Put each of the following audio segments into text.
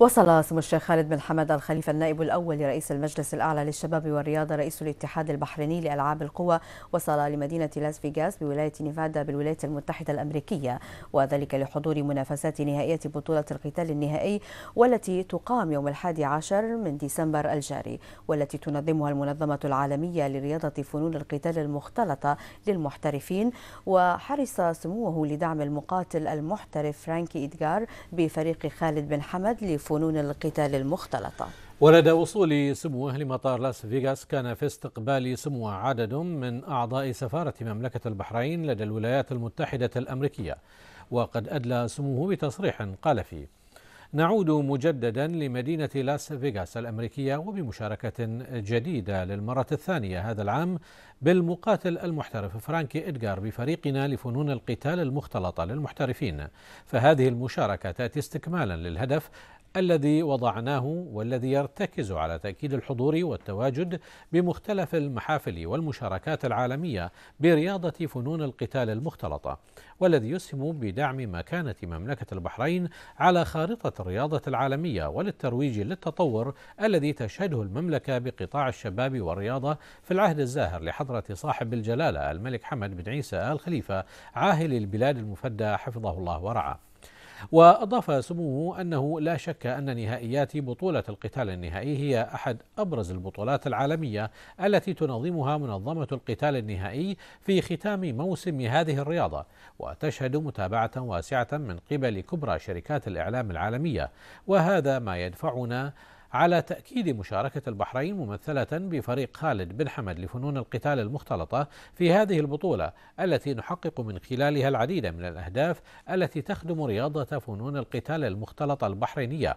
وصل سمو الشيخ خالد بن حمد الخليفة النائب الأول لرئيس المجلس الأعلى للشباب والرياضة رئيس الاتحاد البحريني لألعاب القوى وصل لمدينة لاس فيغاس بولاية نيفادا بالولايات المتحدة الأمريكية وذلك لحضور منافسات نهائية بطولة القتال النهائي والتي تقام يوم الحادي عشر من ديسمبر الجاري والتي تنظمها المنظمة العالمية لرياضة فنون القتال المختلطة للمحترفين وحرص سموه لدعم المقاتل المحترف فرانكي إدغار بفريق خالد بن حمد فنون القتال المختلطة ولدى وصول سموه لمطار لاس فيغاس كان في استقبال سموه عدد من أعضاء سفارة مملكة البحرين لدى الولايات المتحدة الأمريكية وقد أدلى سموه بتصريح قال فيه نعود مجددا لمدينة لاس فيغاس الأمريكية وبمشاركة جديدة للمرة الثانية هذا العام بالمقاتل المحترف فرانكي إدغار بفريقنا لفنون القتال المختلطة للمحترفين فهذه المشاركة تأتي استكمالا للهدف الذي وضعناه والذي يرتكز على تأكيد الحضور والتواجد بمختلف المحافل والمشاركات العالمية برياضة فنون القتال المختلطة والذي يسهم بدعم مكانة مملكة البحرين على خارطة الرياضة العالمية وللترويج للتطور الذي تشهده المملكة بقطاع الشباب والرياضة في العهد الزاهر لحضرة صاحب الجلالة الملك حمد بن عيسى آل خليفة عاهل البلاد المفدى حفظه الله ورعاه وأضاف سموه أنه لا شك أن نهائيات بطولة القتال النهائي هي أحد أبرز البطولات العالمية التي تنظمها منظمة القتال النهائي في ختام موسم هذه الرياضة وتشهد متابعة واسعة من قبل كبرى شركات الإعلام العالمية وهذا ما يدفعنا على تأكيد مشاركة البحرين ممثلة بفريق خالد بن حمد لفنون القتال المختلطة في هذه البطولة التي نحقق من خلالها العديد من الأهداف التي تخدم رياضة فنون القتال المختلطة البحرينية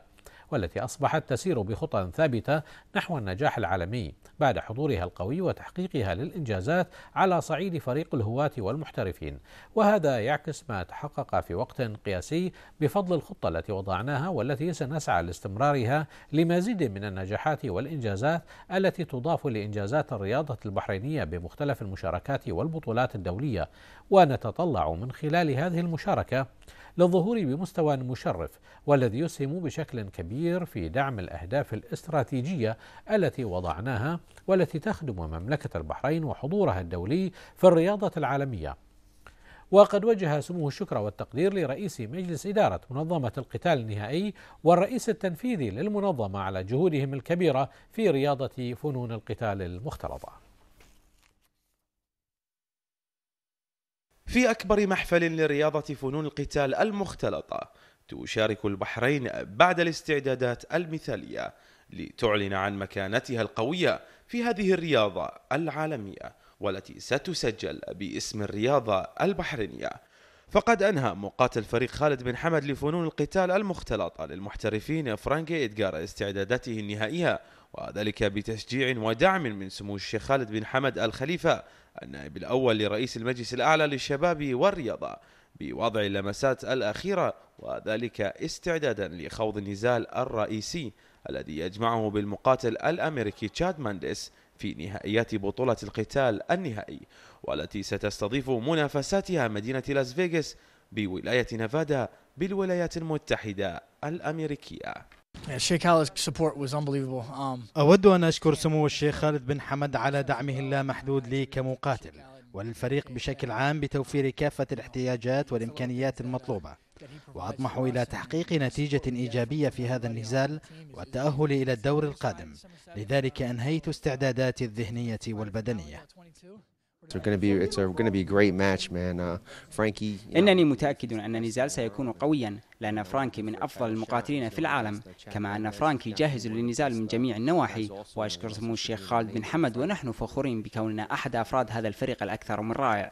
والتي أصبحت تسير بخطى ثابتة نحو النجاح العالمي بعد حضورها القوي وتحقيقها للإنجازات على صعيد فريق الهواة والمحترفين وهذا يعكس ما تحقق في وقت قياسي بفضل الخطة التي وضعناها والتي سنسعى لاستمرارها لمزيد من النجاحات والإنجازات التي تضاف لإنجازات الرياضة البحرينية بمختلف المشاركات والبطولات الدولية ونتطلع من خلال هذه المشاركة للظهور بمستوى مشرف والذي يسهم بشكل كبير في دعم الأهداف الاستراتيجية التي وضعناها والتي تخدم مملكة البحرين وحضورها الدولي في الرياضة العالمية وقد وجه سموه الشكر والتقدير لرئيس مجلس إدارة منظمة القتال النهائي والرئيس التنفيذي للمنظمة على جهودهم الكبيرة في رياضة فنون القتال المختلطة في أكبر محفل لرياضة فنون القتال المختلطة تشارك البحرين بعد الاستعدادات المثالية لتعلن عن مكانتها القوية في هذه الرياضة العالمية والتي ستسجل باسم الرياضة البحرينية فقد أنهى مقاتل فريق خالد بن حمد لفنون القتال المختلطة للمحترفين فرانكي إدغار استعداداته النهائية وذلك بتشجيع ودعم من سمو الشيخ خالد بن حمد الخليفة النائب الأول لرئيس المجلس الأعلى للشباب والرياضة بوضع اللمسات الأخيرة وذلك استعدادا لخوض النزال الرئيسي الذي يجمعه بالمقاتل الأمريكي تشاد مانديس في نهائيات بطولة القتال النهائي والتي ستستضيف منافساتها مدينة لاس فيغاس بولاية نيفادا بالولايات المتحدة الأمريكية um, أود أن أشكر سمو الشيخ خالد بن حمد على دعمه اللامحدود لي كمقاتل وللفريق بشكل عام بتوفير كافة الاحتياجات والإمكانيات المطلوبة وأطمح إلى تحقيق نتيجة إيجابية في هذا النزال والتأهل إلى الدور القادم لذلك أنهيت استعداداتي الذهنية والبدنية إنني متأكد أن النزال سيكون قويا لأن فرانكي من أفضل المقاتلين في العالم كما أن فرانكي جاهز للنزال من جميع النواحي وأشكر سمو الشيخ خالد بن حمد ونحن فخورين بكوننا أحد أفراد هذا الفريق الأكثر من رائع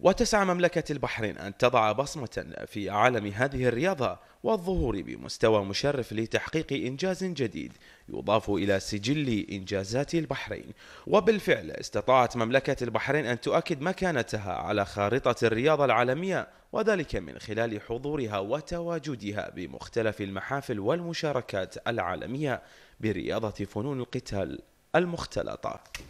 وتسعى مملكة البحرين أن تضع بصمة في عالم هذه الرياضة والظهور بمستوى مشرف لتحقيق إنجاز جديد يضاف إلى سجل إنجازات البحرين وبالفعل استطاعت مملكة البحرين أن تؤكد مكانتها على خارطة الرياضة العالمية وذلك من خلال حضورها وتواجدها بمختلف المحافل والمشاركات العالمية برياضة فنون القتال المختلطة